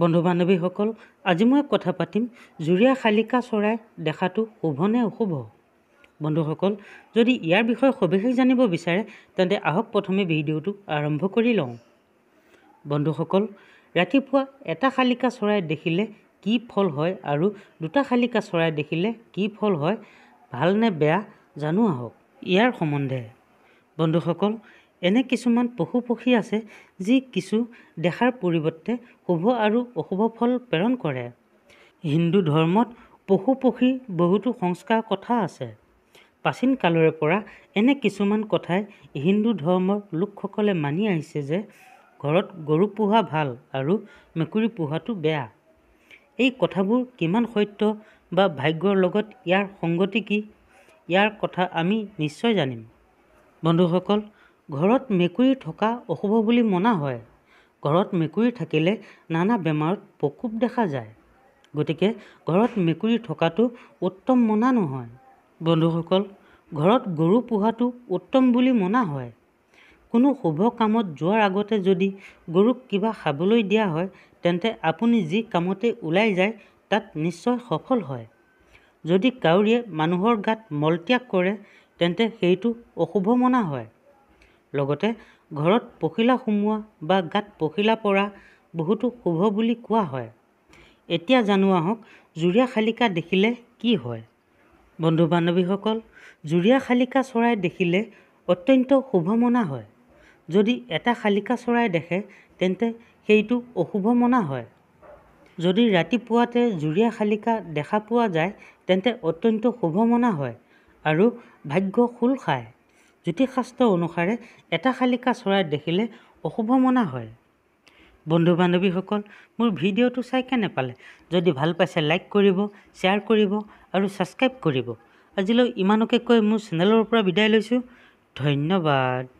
বন্ধু বান্ধৱীসকল আজি মই কথা পাতিম জুৰীয়া শালিকা চৰাই দেখাটো শুভ নে অশুভ বন্ধুসকল যদি ইয়াৰ বিষয়ে সবিশেষ জানিব বিচাৰে তেন্তে আহক প্ৰথমে ভিডিঅ'টো আৰম্ভ কৰি লওঁ বন্ধুসকল ৰাতিপুৱা এটা শালিকা চৰাই দেখিলে কি ফল হয় আৰু দুটা শালিকা চৰাই দেখিলে কি ফল হয় ভাল নে বেয়া জানো আহক ইয়াৰ সম্বন্ধে বন্ধুসকল এনে কিছুমান পশু পক্ষী আছে যি কিছু দেখাৰ পৰিৱৰ্তে শুভ আৰু অশুভ ফল প্ৰেৰণ কৰে হিন্দু ধৰ্মত পশু পক্ষী বহুতো সংস্কাৰ কথা আছে প্ৰাচীন কালৰে পৰা এনে কিছুমান কথাই হিন্দু ধৰ্মৰ লোকসকলে মানি আহিছে যে ঘৰত গৰু পোহা ভাল আৰু মেকুৰী পোহাটো বেয়া এই কথাবোৰ কিমান সত্য বা ভাগ্যৰ লগত ইয়াৰ সংগতি কি ইয়াৰ কথা আমি নিশ্চয় জানিম বন্ধুসকল ঘৰত মেকুৰী থকা অশুভ বুলি মনা হয় ঘৰত মেকুৰী থাকিলে নানা বেমাৰত প্ৰকোপ দেখা যায় গতিকে ঘৰত মেকুৰী থকাটো উত্তম মনা নহয় বন্ধুসকল ঘৰত গৰু পোহাটো উত্তম বুলি মনা হয় কোনো শুভ কামত যোৱাৰ আগতে যদি গৰুক কিবা খাবলৈ দিয়া হয় তেন্তে আপুনি যি কামতে ওলাই যায় তাত নিশ্চয় সফল হয় যদি কাউৰীয়ে মানুহৰ গাত মলত্যাগ কৰে তেন্তে সেইটো অশুভ মনা হয় লগতে ঘৰত পখিলা সোমোৱা বা গাত পখিলা পৰা বহুতো শুভ বুলি কোৱা হয় এতিয়া জানো আহক জুৰীয়া শালিকা দেখিলে কি হয় বন্ধু বান্ধৱীসকল জুৰীয়া শালিকা চৰাই দেখিলে অত্যন্ত শুভ মনা হয় যদি এটা শালিকা চৰাই দেখে তেন্তে সেইটো অশুভ মনা হয় যদি ৰাতিপুৱাতে জুৰীয়া শালিকা দেখা পোৱা যায় তেন্তে অত্যন্ত শুভ মনা হয় আৰু ভাগ্য খোল খায় জ্যোতিষশাস্ত্ৰ অনুসাৰে এটা শালিকা চৰাই দেখিলে অশুভ মনা হয় বন্ধু বান্ধৱীসকল মোৰ ভিডিঅ'টো চাই কেনে পালে যদি ভাল পাইছে লাইক কৰিব শ্বেয়াৰ কৰিব আৰু ছাবস্ক্ৰাইব কৰিব আজিলৈ ইমানকে কৈ মোৰ চেনেলৰ পৰা বিদায় লৈছোঁ ধন্যবাদ